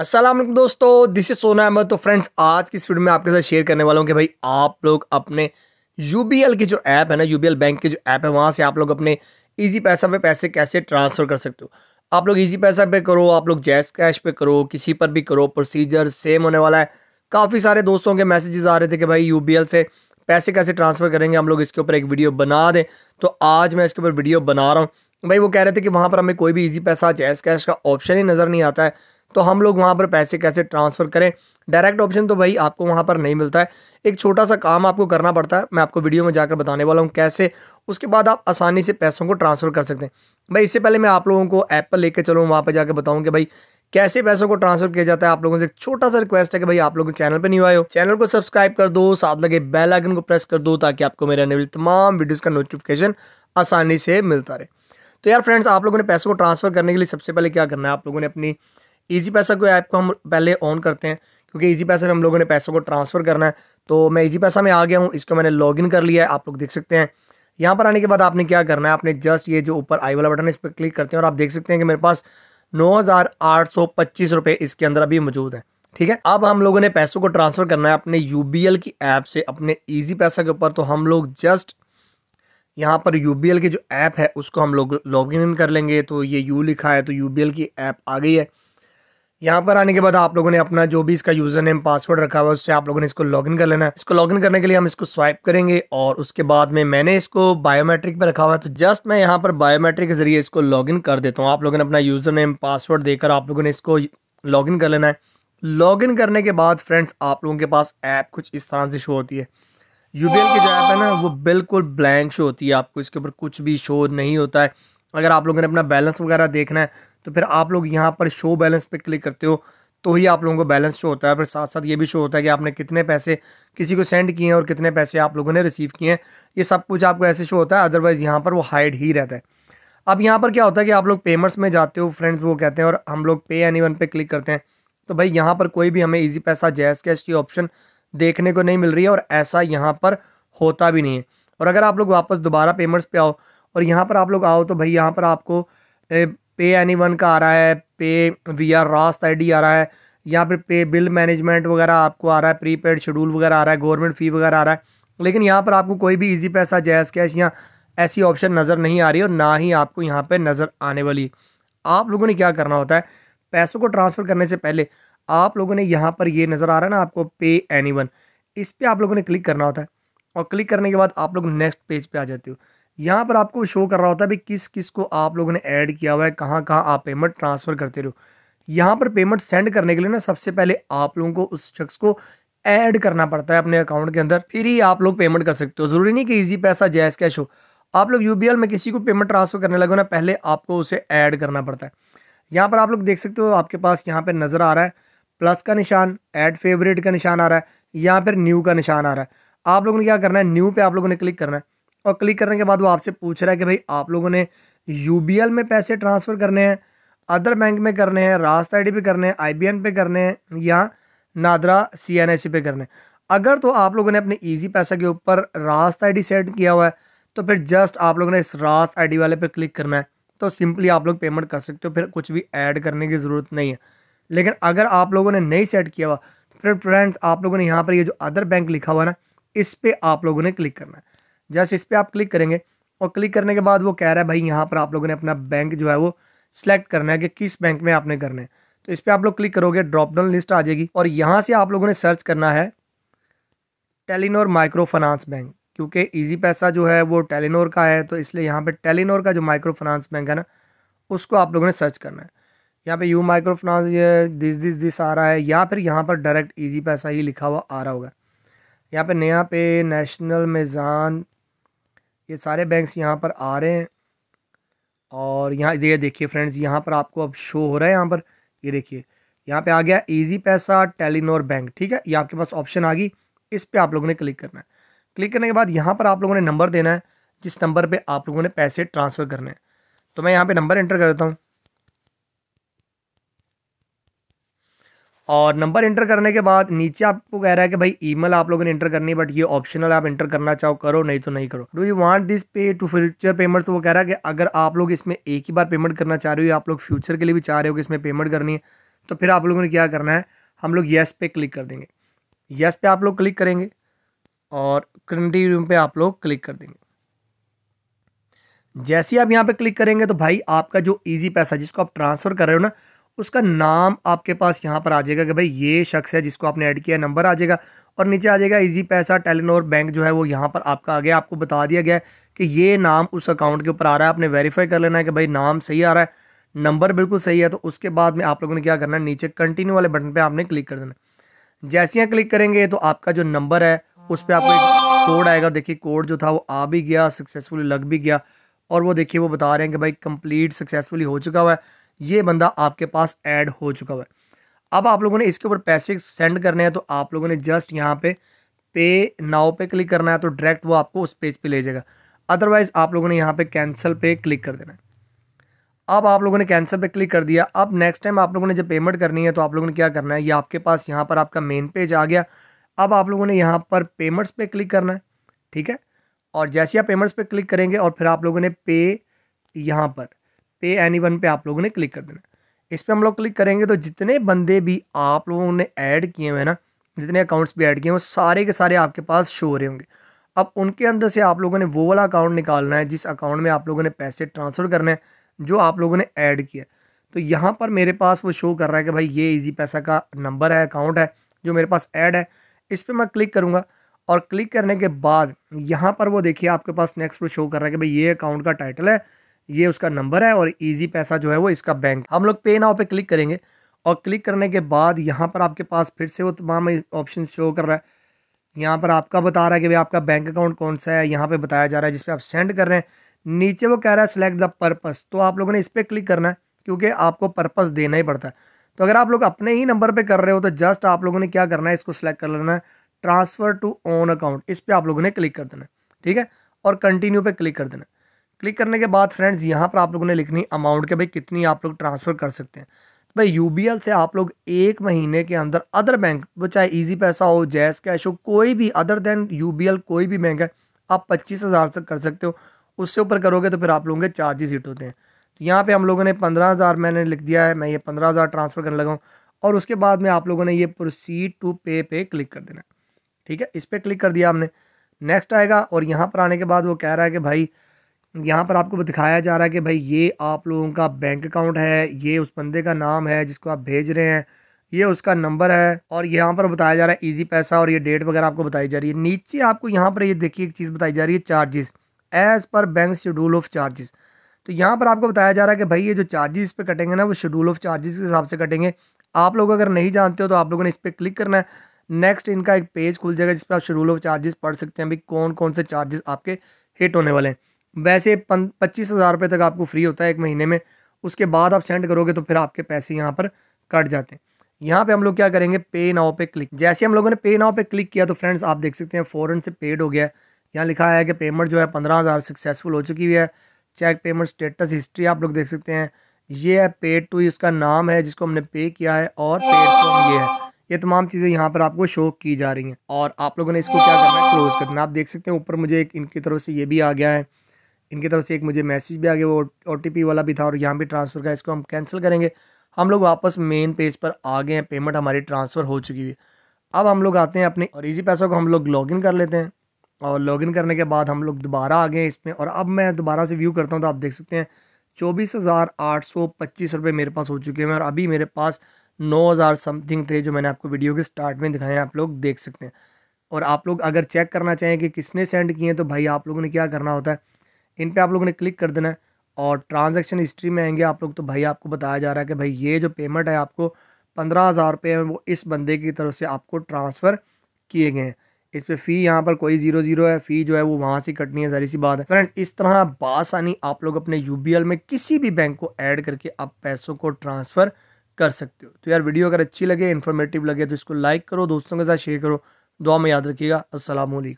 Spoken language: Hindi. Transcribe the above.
असलम दोस्तों दिस इज़ सोना अहमद तो फ्रेंड्स आज की इस वीडियो में आपके साथ शेयर करने वाला हूँ कि भाई आप लोग अपने यू की जो ऐप है ना यू बैंक की जो ऐप है वहाँ से आप लोग अपने ईजी पैसा पे पैसे कैसे ट्रांसफ़र कर सकते हो आप लोग ईजी पैसा पे करो आप लोग जैस कैश पे करो किसी पर भी करो प्रोसीजर सेम होने वाला है काफ़ी सारे दोस्तों के मैसेजेस आ रहे थे कि भाई यू से पैसे कैसे ट्रांसफ़र करेंगे हम लोग इसके ऊपर एक वीडियो बना दें तो आज मैं इसके ऊपर वीडियो बना रहा हूँ भाई वो कह रहे थे कि वहाँ पर हमें कोई भी ईजी पैसा जैस कैश का ऑप्शन ही नज़र नहीं आता है तो हम लोग वहाँ पर पैसे कैसे ट्रांसफ़र करें डायरेक्ट ऑप्शन तो भाई आपको वहाँ पर नहीं मिलता है एक छोटा सा काम आपको करना पड़ता है मैं आपको वीडियो में जाकर बताने वाला हूँ कैसे उसके बाद आप आसानी से पैसों को ट्रांसफ़र कर सकते हैं भाई इससे पहले मैं आप लोगों को ऐप पर लेकर चलूँ वहाँ पर जाकर बताऊँ कि भाई कैसे पैसों को ट्रांसफर किया जाता है आप लोगों से एक छोटा सा रिक्वेस्ट है कि भाई आप लोग चैनल पर नहीं आए हो चैनल को सब्सक्राइब कर दो साथ लगे बेल आइकन को प्रेस कर दो ताकि आपको मेरे आने वाली तमाम वीडियोस का नोटिफिकेशन आसानी से मिलता रहे तो यार फ्रेंड्स आप लोगों ने पैसों को ट्रांसफर करने के लिए सबसे पहले क्या करना है आप लोगों ने अपनी ईजी पैसा को ऐप को हम पहले ऑन करते हैं क्योंकि ईजी पैसा में हम लोगों ने पैसों को ट्रांसफ़र करना है तो मैं ईजी पैसा में आ गया हूँ इसको मैंने लॉगिन कर लिया है आप लोग देख सकते हैं यहाँ पर आने के बाद आपने क्या करना है आपने जस्ट ये जो ऊपर आई वाला बटन है इस पर क्लिक करते हैं और आप देख सकते हैं कि मेरे पास नौ हज़ार आठ सौ पच्चीस रुपये इसके अंदर अभी मौजूद है ठीक है अब हम लोगों ने पैसों को ट्रांसफ़र करना है अपने यू की ऐप से अपने ईजी पैसा के ऊपर तो हम लोग जस्ट यहाँ पर यू की जो ऐप है उसको हम लोग लॉग इन कर लेंगे तो ये यू लिखा है तो यू की ऐप आ गई है यहाँ पर आने के बाद आप लोगों ने अपना जो भी इसका यूजर नेम पासवर्ड रखा हुआ है उससे आप लोगों ने इसको लॉगिन कर लेना है इसको लॉगिन करने के लिए हम इसको स्वाइप करेंगे और उसके बाद में मैंने इसको बायोमेट्रिक पे रखा हुआ है तो जस्ट मैं यहाँ पर बायोमेट्रिक के जरिए इसको लॉगिन कर देता हूँ आप लोगों ने अपना यूजर नेम पासवर्ड देकर आप लोगों ने इसको लॉगिन कर लेना है लॉगिन करने के बाद फ्रेंड्स आप लोगों के पास ऐप कुछ इस तरह से शो होती है यू की जो ऐप है ना वो बिल्कुल ब्लैंक शो होती है आपको इसके ऊपर कुछ भी शो नहीं होता है अगर आप लोगों ने अपना बैलेंस वगैरह देखना है तो फिर आप लोग यहाँ पर शो बैलेंस पे क्लिक करते हो तो ही आप लोगों को बैलेंस शो होता है फिर साथ साथ ये भी शो होता है कि आपने कितने पैसे किसी को सेंड किए हैं और कितने पैसे आप लोगों ने रिसीव किए हैं ये सब कुछ आपको ऐसे शो होता है अदरवाइज़ यहाँ पर वो हाइड ही रहता है अब यहाँ पर क्या होता है कि आप लोग पेमेंट्स में जाते हो फ्रेंड्स वो कहते हैं और हम लोग पे एनी वन पे क्लिक करते हैं तो भाई यहाँ पर कोई भी हमें ईजी पैसा जैस कैश की ऑप्शन देखने को नहीं मिल रही है और ऐसा यहाँ पर होता भी नहीं है और अगर आप लोग वापस दोबारा पेमेंट्स पे आओ और यहाँ पर आप लोग आओ तो भाई यहाँ पर आपको पे एनी वन का आ रहा है पे वी आर रास्त आई आ रहा है यहाँ पर पे बिल मैनेजमेंट वगैरह आपको आ रहा है प्री पेड शेड्यूल वगैरह आ रहा है गवर्नमेंट फ़ी वगैरह आ रहा है लेकिन यहाँ पर आपको कोई भी ईजी पैसा जैस कैश या ऐसी ऑप्शन नज़र नहीं आ रही और ना ही आपको यहाँ पर नज़र आने वाली आप लोगों ने क्या करना होता है पैसों को ट्रांसफ़र करने से पहले आप लोगों ने यहाँ पर ये नज़र आ रहा है ना आपको पे एनी वन इस पर आप लोगों ने क्लिक करना होता है और क्लिक करने के बाद आप लोग नेक्स्ट पेज पे आ जाते हो यहाँ पर आपको शो कर रहा होता है भाई किस किस को आप लोगों ने ऐड किया हुआ है कहाँ कहाँ आप पेमेंट ट्रांसफ़र करते रहो यहाँ पर पेमेंट सेंड करने के लिए ना सबसे पहले आप लोगों को उस शख्स को ऐड करना पड़ता है अपने अकाउंट के अंदर फिर ही आप लोग पेमेंट कर सकते हो ज़रूरी नहीं कि ईजी पैसा जैस कैश हो आप लोग यू में किसी को पेमेंट ट्रांसफ़र करने लगो ना पहले आपको उसे ऐड करना पड़ता है यहाँ पर आप लोग देख सकते हो आपके पास यहाँ पर नज़र आ रहा है प्लस का निशान ऐड फेवरेट का निशान आ रहा है यहाँ पर न्यू का निशान आ रहा है आप लोगों ने क्या करना है न्यू पे आप लोगों ने क्लिक करना है और क्लिक करने के बाद वो आपसे पूछ रहा है कि भाई आप लोगों ने यू में पैसे ट्रांसफ़र करने हैं अदर बैंक में करने हैं रास्ता आई पे करने हैं आई पे करने हैं या नादरा सी एन पे करने हैं अगर तो आप लोगों ने अपने ईजी पैसा के ऊपर रास्ता आई सेट किया हुआ है तो फिर जस्ट आप लोगों ने इस रास्ता आई वाले पर क्लिक करना है तो सिंपली आप लोग पेमेंट कर सकते हो फिर कुछ भी ऐड करने की ज़रूरत नहीं है लेकिन अगर आप लोगों ने नहीं सेट किया हुआ तो फिर फ्रेंड्स आप लोगों ने यहाँ पर ये यह जो अदर बैंक लिखा हुआ है ना इस पर आप लोगों ने क्लिक करना है जस्ट इस पर आप क्लिक करेंगे और क्लिक करने के बाद वो कह रहा है भाई यहाँ पर आप लोगों ने अपना बैंक जो है वो सिलेक्ट करना है कि किस बैंक में आपने करना है तो इस पर आप लोग क्लिक करोगे ड्रॉपडाउन लिस्ट आ जाएगी और यहाँ से आप लोगों ने सर्च करना है टेलीनोर माइक्रो फाइनेंस बैंक क्योंकि इजी पैसा जो है वो टेलीनोर का है तो इसलिए यहाँ पे टेलीनोर का जो माइक्रो फाइनेंस बैंक है ना उसको आप लोगों ने सर्च करना है यहाँ पे यू माइक्रो फाइनेंस ये दिस दिस दिस आ रहा है या फिर यहाँ पर डायरेक्ट ईजी पैसा ही लिखा हुआ आ रहा होगा यहाँ पे नया पे नेशनल मेज़ान ये सारे बैंक्स यहाँ पर आ रहे हैं और यहाँ ये देखिए फ्रेंड्स यहाँ पर आपको अब शो हो रहा है यहाँ पर ये देखिए यहाँ पे आ गया इजी पैसा टेलीनोर बैंक ठीक है ये आपके पास ऑप्शन आ गई इस पर आप लोगों ने क्लिक करना है क्लिक करने के बाद यहाँ पर आप लोगों ने नंबर देना है जिस नंबर पर आप लोगों ने पैसे ट्रांसफ़र करने हैं तो मैं यहाँ पर नंबर एंटर करता हूँ और नंबर इंटर करने के बाद नीचे आपको कह रहा है कि भाई ईमेल आप लोगों ने इंटर करनी है बट ये ऑप्शनल आप इंटर करना चाहो करो नहीं तो नहीं करो do you want this pay to future payments वो कह रहा है कि अगर आप लोग इसमें एक ही बार पेमेंट करना चाह रहे हो आप लोग फ्यूचर के लिए भी चाह रहे हो कि इसमें पेमेंट करनी है तो फिर आप लोगों ने क्या करना है हम लोग येस पे क्लिक कर देंगे येस पे आप लोग क्लिक करेंगे और कंटिन्यू पे आप लोग क्लिक कर देंगे जैसे ही आप यहाँ पे क्लिक करेंगे तो भाई आपका जो इजी पैसा जिसको आप ट्रांसफ़र कर रहे हो ना उसका नाम आपके पास यहाँ पर आ जाएगा कि भाई ये शख्स है जिसको आपने ऐड किया नंबर आ जाएगा और नीचे आ जाएगा इजी पैसा टेलीनोर बैंक जो है वो यहाँ पर आपका आ गया आपको बता दिया गया कि ये नाम उस अकाउंट के ऊपर आ रहा है आपने वेरीफाई कर लेना है कि भाई नाम सही आ रहा है नंबर बिल्कुल सही है तो उसके बाद में आप लोगों ने क्या करना है नीचे कंटिन्यू वाले बटन पर आपने क्लिक कर देना जैसे यहाँ क्लिक करेंगे तो आपका जो नंबर है उस पर आपको कोड आएगा देखिए कोड जो था वो आ भी गया सक्सेसफुली लग भी गया और वो देखिए वो बता रहे हैं कि भाई कंप्लीट सक्सेसफुली हो चुका हुआ है ये बंदा आपके पास ऐड हो चुका हुआ है अब आप लोगों ने इसके ऊपर पैसे सेंड करने हैं तो आप लोगों ने जस्ट यहाँ पे पे नाव पे क्लिक करना है तो डायरेक्ट वो आपको उस पेज पे ले जाएगा अदरवाइज़ आप लोगों ने यहाँ पे कैंसिल पे क्लिक कर देना है अब आप लोगों ने कैंसिल पे क्लिक कर दिया अब नेक्स्ट टाइम आप लोगों ने जब पेमेंट करनी है तो आप लोगों ने क्या करना है ये आपके पास यहाँ पर आपका मेन पेज आ गया अब आप लोगों ने यहाँ पर पेमेंट्स पे क्लिक करना है ठीक है और जैसे आप पेमेंट्स पे क्लिक करेंगे और फिर आप लोगों ने पे यहाँ पर पे एनी वन पे आप लोगों ने क्लिक कर देना इस पर हम लोग क्लिक करेंगे तो जितने बंदे भी आप लोगों ने ऐड किए हुए हैं ना जितने अकाउंट्स भी ऐड किए हैं वो सारे के सारे आपके पास शो हो रहे होंगे अब उनके अंदर से आप लोगों ने वो वाला अकाउंट निकालना है जिस अकाउंट में आप लोगों ने पैसे ट्रांसफ़र करने हैं जो आप लोगों ने ऐड किया तो यहाँ पर मेरे पास वो शो कर रहा है कि भाई ये इजी पैसा का नंबर है अकाउंट है जो मेरे पास ऐड है इस पर मैं क्लिक करूँगा और क्लिक करने के बाद यहाँ पर वो देखिए आपके पास नेक्स्ट वो शो कर रहा है कि भाई ये अकाउंट का टाइटल है ये उसका नंबर है और ईजी पैसा जो है वो इसका बैंक हम लोग पे नाव पे क्लिक करेंगे और क्लिक करने के बाद यहाँ पर आपके पास फिर से वो तमाम ऑप्शन शो कर रहा है यहाँ पर आपका बता रहा है कि भाई आपका बैंक अकाउंट कौन सा है यहाँ पर बताया जा रहा है जिसपे आप सेंड कर रहे हैं नीचे वो कह रहा है सेलेक्ट द पर्पस तो आप लोगों ने इस पर क्लिक करना है क्योंकि आपको पर्पज देना ही पड़ता है तो अगर आप लोग अपने ही नंबर पे कर रहे हो तो जस्ट आप लोगों ने क्या करना है इसको सेलेक्ट कर लेना है ट्रांसफ़र टू ओन अकाउंट इस पर आप लोगों ने क्लिक कर देना है ठीक है और कंटिन्यू पे क्लिक कर देना है क्लिक करने के बाद फ्रेंड्स यहाँ पर आप लोगों ने लिखनी अमाउंट के भाई कितनी आप लोग ट्रांसफ़र कर सकते हैं तो भाई यू से आप लोग एक महीने के अंदर अदर बैंक वो चाहे ईजी पैसा हो जैस कैश हो कोई भी अदर देन यू कोई भी बैंक है आप पच्चीस हज़ार से कर सकते हो उससे ऊपर करोगे तो फिर आप लोगों के चार्जेस हिट होते हैं तो यहाँ पे हम लोगों ने पंद्रह हज़ार मैंने लिख दिया है मैं ये पंद्रह हज़ार ट्रांसफ़र करने लगाऊँ और उसके बाद में आप लोगों ने ये प्रोसीड टू पे पे क्लिक कर देना ठीक है इस पर क्लिक कर दिया हमने नेक्स्ट आएगा और यहाँ पर आने के बाद वो कह रहा है कि भाई यहाँ पर आपको दिखाया जा रहा है कि भाई ये आप लोगों का बैंक अकाउंट है ये उस बंदे का नाम है जिसको आप भेज रहे हैं ये उसका नंबर है और यहाँ पर बताया जा रहा है इजी पैसा और ये डेट वगैरह आपको बताई जा रही है नीचे आपको यहाँ पर ये देखिए एक चीज़ बताई जा रही है charges as per bank schedule of charges तो यहाँ पर आपको बताया जा रहा है कि भाई ये जो चार्जेस इस पर कटेंगे ना वो शेड्यूल ऑफ चार्जेस के हिसाब से कटेंगे आप लोग अगर नहीं जानते हो तो आप लोगों ने इस पर क्लिक करना है नेक्स्ट इनका एक पेज खुल जाएगा जिस पर आप शेड्यूल ऑफ चार्जेस पढ़ सकते हैं भाई कौन कौन से चार्जेस आपके हिट होने वाले हैं वैसे पच्चीस हज़ार रुपये तक आपको फ्री होता है एक महीने में उसके बाद आप सेंड करोगे तो फिर आपके पैसे यहाँ पर कट जाते हैं यहाँ पे हम लोग क्या करेंगे पे नाव पे क्लिक जैसे हम लोगों ने पे नाव पे क्लिक किया तो फ्रेंड्स आप देख सकते हैं फ़ौरन से पेड हो गया है यहाँ लिखा है कि पेमेंट जो है पंद्रह हज़ार सक्सेसफुल हो चुकी हुई है चेक पेमेंट स्टेटस हिस्ट्री आप लोग देख सकते हैं ये है पेड टू इसका नाम है जिसको हमने पे किया है और पेड टू ये है ये तमाम चीज़ें यहाँ पर आपको शो की जा रही हैं और आप लोगों ने इसको क्या करना है क्लोज़ करना आप देख सकते हैं ऊपर मुझे एक इनकी तरफ से ये भी आ गया है इनकी तरफ से एक मुझे मैसेज भी आ गया वो ओ वाला भी था और यहाँ भी ट्रांसफ़र का इसको हम कैंसिल करेंगे हम लोग वापस मेन पेज पर आ गए हैं पेमेंट हमारी ट्रांसफ़र हो चुकी है अब हम लोग आते हैं अपने और इजी पैसा को हम लोग लॉगिन कर लेते हैं और लॉगिन करने के बाद हम लोग दोबारा आ गए इसमें और अब मैं दोबारा से व्यू करता हूँ तो आप देख सकते हैं चौबीस हज़ार आठ सौ पच्चीस रुपये मेरे पास हो चुके हैं और अभी मेरे पास नौ हज़ार समथिंग थे जो मैंने आपको वीडियो के स्टार्ट में दिखाए हैं आप लोग देख सकते हैं और आप लोग अगर चेक करना चाहें कि किसने सेंड किए हैं तो भाई आप लोगों ने क्या करना होता है इन पर आप लोगों ने क्लिक कर देना है और ट्रांजैक्शन हिस्ट्री में आएंगे आप लोग तो भाई आपको बताया जा रहा है कि भाई ये जो पेमेंट है आपको पंद्रह हज़ार रुपये में वो इस बंदे की तरफ से आपको ट्रांसफ़र किए गए हैं इस पर फ़ी यहाँ पर कोई जीरो जीरो है फ़ी जो है वो वहाँ से कटनी है सारी सी बात है फ्रेंड्स इस तरह बासानी आप लोग अपने यू में किसी भी बैंक को ऐड करके आप पैसों को ट्रांसफ़र कर सकते हो तो यार वीडियो अगर अच्छी लगे इन्फॉर्मेटिव लगे तो इसको लाइक करो दोस्तों के साथ शेयर करो दुआ में याद रखिएगा असलम